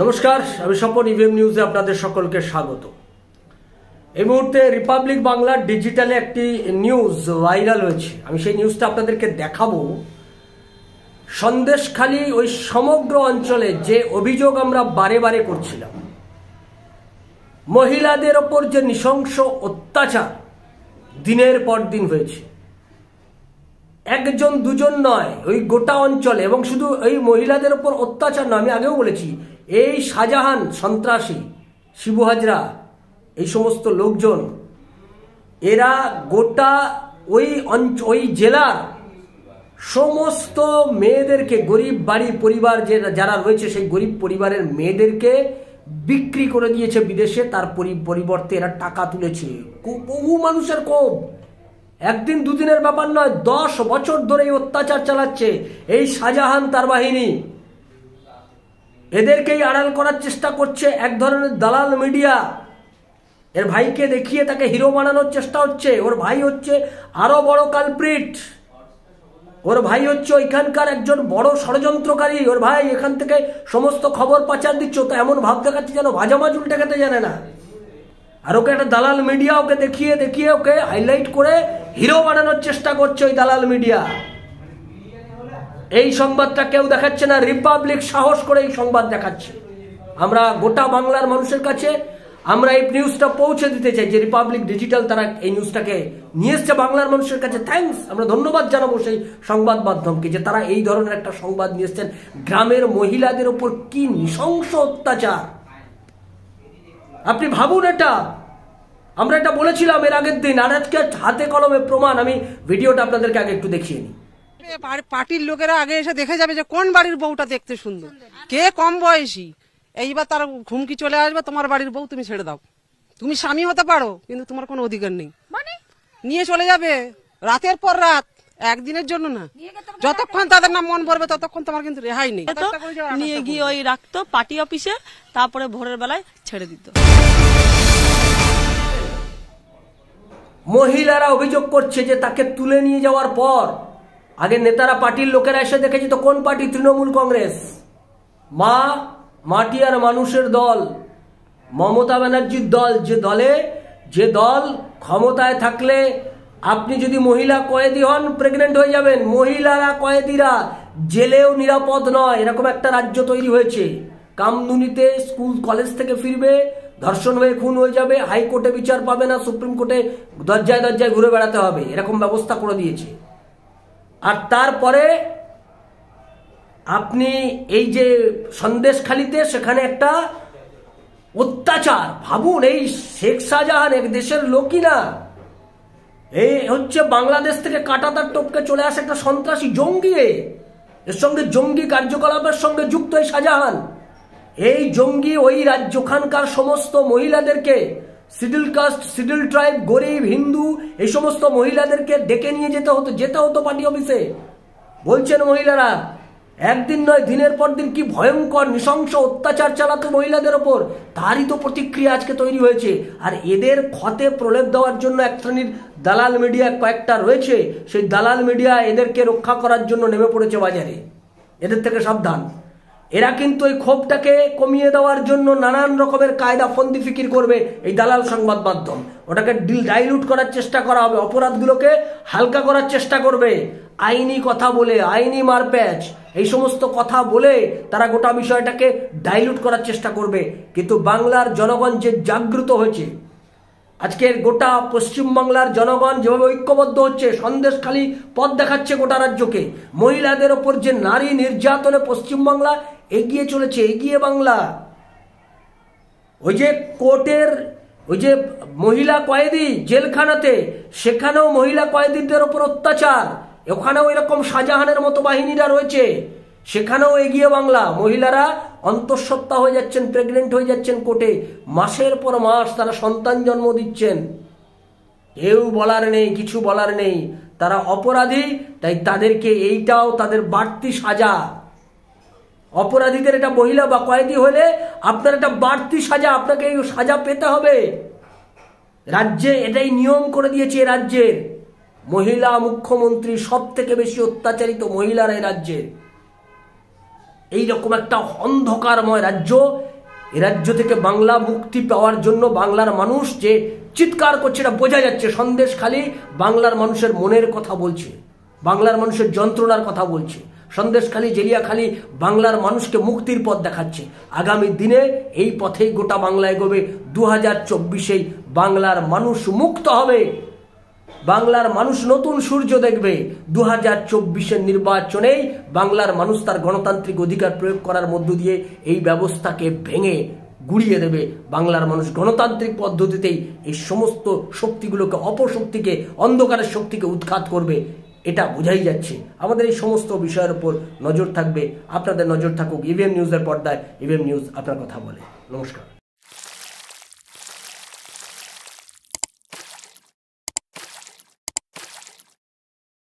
নমস্কার আমি Swapan EVM e নিউজে আপনাদের সকলকে স্বাগত এই মুহূর্তে রিপাবলিক বাংলার ডিজিটালে একটি নিউজ ভাইরাল হয়েছে আমি সেই নিউজটা আপনাদেরকে দেখাবো সন্দেশখালী ওই সমগ্র অঞ্চলে যে অভিযোগ আমরা বারে বারে করছিলাম মহিলাদের ওপর যে নৃশংস অত্যাচার দিনের পর দিন হয়েছে একজন দুজন নয় ওই গোটা অঞ্চলে এবং শুধু এই মহিলাদের ওপর অত্যাচার নয় আমি আগেও বলেছি এই শাহজাহান সন্ত্রাসী শিবু হাজরা এই সমস্ত লোকজন এরা গোটা ওই অঞ্চ ওই জেলার সমস্ত মেয়েদেরকে গরিব বাড়ি পরিবার যে যারা রয়েছে সেই গরিব পরিবারের মেয়েদেরকে বিক্রি করে দিয়েছে বিদেশে তার পরিবর্তে এরা টাকা তুলেছে বহু মানুষের কোপ একদিন দুদিনের ব্যাপার নয় দশ বছর ধরে এই অত্যাচার চালাচ্ছে এই শাহজাহান তার বাহিনী এদেরকেই আড়াল করার চেষ্টা করছে এক ধরনের দালাল মিডিয়া এর ভাইকে দেখিয়ে তাকে হিরো বানানোর চেষ্টা হচ্ছে ওর ভাই হচ্ছে আরও বড় কালপ্রিট ওর ভাই হচ্ছে ওইখানকার একজন বড় ষড়যন্ত্রকারী ওর ভাই এখান থেকে সমস্ত খবর পাচার দিচ্ছ তো এমন ভাব দেখাচ্ছে যেন ভাজামাজ উল্টে খেতে জানে না আর ওকে একটা দালাল মিডিয়া ওকে দেখিয়ে দেখিয়ে ওকে হাইলাইট করে হিরো বানানোর চেষ্টা করছে ওই দালাল মিডিয়া এই সংবাদটা কেউ দেখাচ্ছে না রিপাবলিক সাহস করে এই সংবাদ দেখাচ্ছে আমরা গোটা বাংলার মানুষের কাছে আমরা এই নিউজটা পৌঁছে দিতে চাই যে রিপাবলিক ডিজিটাল তারা এই নিউজটাকে নিয়ে এসছে বাংলার মানুষের কাছে থ্যাংকস আমরা ধন্যবাদ জানাবো সেই সংবাদ মাধ্যমকে যে তারা এই ধরনের একটা সংবাদ নিয়ে এসছেন গ্রামের মহিলাদের ওপর কি নৃশংস অত্যাচার আপনি ভাবুন এটা আমরা এটা বলেছিলাম এর আগের দিন আর আজকে হাতে কলমে প্রমাণ আমি ভিডিওটা আপনাদেরকে আগে একটু দেখিয়ে নিই পার্টির লোকেরা আগে এসে দেখে যাবে যে কোন বাড়ির বউটা দেখতে সুন্দর কে কম বয়সী এইবার তার ঘুমকি চলে আসবে তোমার বাড়ির বউ তুমি ছেড়ে দাও তুমি স্বামী হতে পারো কিন্তু তোমার কোনো অধিকার নেই মানে? নিয়ে চলে যাবে রাতের পর রাত একদিনের জন্য না যতক্ষণ তাদের নাম মন ভরবে ততক্ষণ তোমার কিন্তু রেহাই নেই নিয়ে গিয়ে ওই রাখতো পার্টি অফিসে তারপরে ভোরের বেলায় ছেড়ে দিত মহিলারা অভিযোগ করছে যে তাকে তুলে নিয়ে যাওয়ার পর আগে নেতারা পার্টির লোকেরা এসে দেখেছে তো কোন পার্টি তৃণমূল কংগ্রেস মা মাটি আর মানুষের দল মমতা ব্যানার্জির দল যে দলে যে দল ক্ষমতায় থাকলে আপনি যদি মহিলা কয়েদি হন প্রেগনেন্ট হয়ে যাবেন মহিলারা কয়েদিরা জেলেও নিরাপদ নয় এরকম একটা রাজ্য তৈরি হয়েছে কামদুনিতে স্কুল কলেজ থেকে ফিরবে ধর্ষণ হয়ে খুন হয়ে যাবে হাইকোর্টে বিচার পাবে না সুপ্রিম কোর্টে দরজায় দরজায় ঘুরে বেড়াতে হবে এরকম ব্যবস্থা করে দিয়েছে আর তারপরে আপনি এই যে সন্দেশখালিতে সেখানে একটা অত্যাচার ভাবুন এই শেখ শাহজাহান এক দেশের লোকই না এই হচ্ছে বাংলাদেশ থেকে কাটাতার টপকে চলে আসে একটা সন্ত্রাসী জঙ্গি এর সঙ্গে জঙ্গি কার্যকলাপের সঙ্গে যুক্ত এই শাহজাহান এই জঙ্গি ওই রাজ্য সমস্ত মহিলাদেরকে সিডিল কাস্ট সিডিল ট্রাইব গরিব হিন্দু এই সমস্ত মহিলাদেরকে ডেকে নিয়ে যেতে হতো যেতে হতো পার্টি অফিসে বলছেন মহিলারা একদিন নয় দিনের পর দিন কি ভয়ঙ্কর নৃশংস অত্যাচার চালাতো মহিলাদের ওপর তারই তো প্রতিক্রিয়া আজকে তৈরি হয়েছে আর এদের ক্ষতে প্রলেপ দেওয়ার জন্য এক শ্রেণীর দালাল মিডিয়া কয়েকটা রয়েছে সেই দালাল মিডিয়া এদেরকে রক্ষা করার জন্য নেমে পড়েছে বাজারে এদের থেকে সাবধান এরা কিন্তু এই ক্ষোভটাকে কমিয়ে দেওয়ার জন্য নানান রকমের কায়দা ফন্দি ফিকির করবে এই দালাল সংবাদ মাধ্যম ওটাকে ডাইলুট করার চেষ্টা করা হবে অপরাধগুলোকে হালকা করার চেষ্টা করবে আইনি কথা বলে আইনি মারপ্যাচ এই সমস্ত কথা বলে তারা গোটা বিষয়টাকে ডাইলুট করার চেষ্টা করবে কিন্তু বাংলার জনগণ যে জাগ্রত হয়েছে আজকের গোটা পশ্চিমবাংলার জনগণ যেভাবে ঐক্যবদ্ধ হচ্ছে সন্দেশখালী পথ দেখাচ্ছে গোটা রাজ্যকে মহিলাদের ওপর যে নারী নির্যাতনে পশ্চিমবাংলা এগিয়ে চলেছে এগিয়ে বাংলা ওই যে কোর্টের ওই যে মহিলা কয়েদি জেলখানাতে সেখানেও মহিলা কয়েদিদের ওপর অত্যাচার ওখানেও এরকম শাহজাহানের মতো বাহিনীরা রয়েছে সেখানেও এগিয়ে বাংলা মহিলারা অন্তঃসত্ত্বা হয়ে যাচ্ছেন প্রেগনেন্ট হয়ে যাচ্ছেন কোর্টে মাসের পর মাস তারা সন্তান জন্ম দিচ্ছেন কেউ বলার নেই কিছু বলার নেই তারা অপরাধী তাই তাদেরকে এইটাও তাদের বাড়তি সাজা অপরাধীদের এটা মহিলা বা কয়েদি হলে আপনার এটা বাড়তি সাজা আপনাকে এই সাজা পেতে হবে রাজ্যে এটাই নিয়ম করে দিয়েছে রাজ্যের মহিলা মুখ্যমন্ত্রী সব থেকে বেশি অত্যাচারিত মহিলারা এই রাজ্যের এইরকম একটা অন্ধকারময় রাজ্য এ রাজ্য থেকে বাংলা মুক্তি পাওয়ার জন্য বাংলার মানুষ যে চিৎকার করছে এটা বোঝা যাচ্ছে সন্দেশ খালি বাংলার মানুষের মনের কথা বলছে বাংলার মানুষের যন্ত্রণার কথা বলছে সন্দেশখালী জেলিয়াখালী বাংলার মানুষকে মুক্তির পথ দেখাচ্ছে আগামী দিনে এই পথেই গোটা বাংলায় গবে দু হাজার চব্বিশেই বাংলার মানুষ মুক্ত হবে বাংলার মানুষ নতুন সূর্য দেখবে দু হাজার চব্বিশের নির্বাচনেই বাংলার মানুষ তার গণতান্ত্রিক অধিকার প্রয়োগ করার মধ্য দিয়ে এই ব্যবস্থাকে ভেঙে গুড়িয়ে দেবে বাংলার মানুষ গণতান্ত্রিক পদ্ধতিতেই এই সমস্ত শক্তিগুলোকে অপশক্তিকে অন্ধকারের শক্তিকে উৎখাত করবে এটা বোঝাই যাচ্ছে আমাদের এই সমস্ত বিষয়ের উপর নজর থাকবে আপনাদের নজর থাকুক ইভিএম e নিউজের পর্দায় ইভিএম e নিউজ আপনার কথা বলে নমস্কার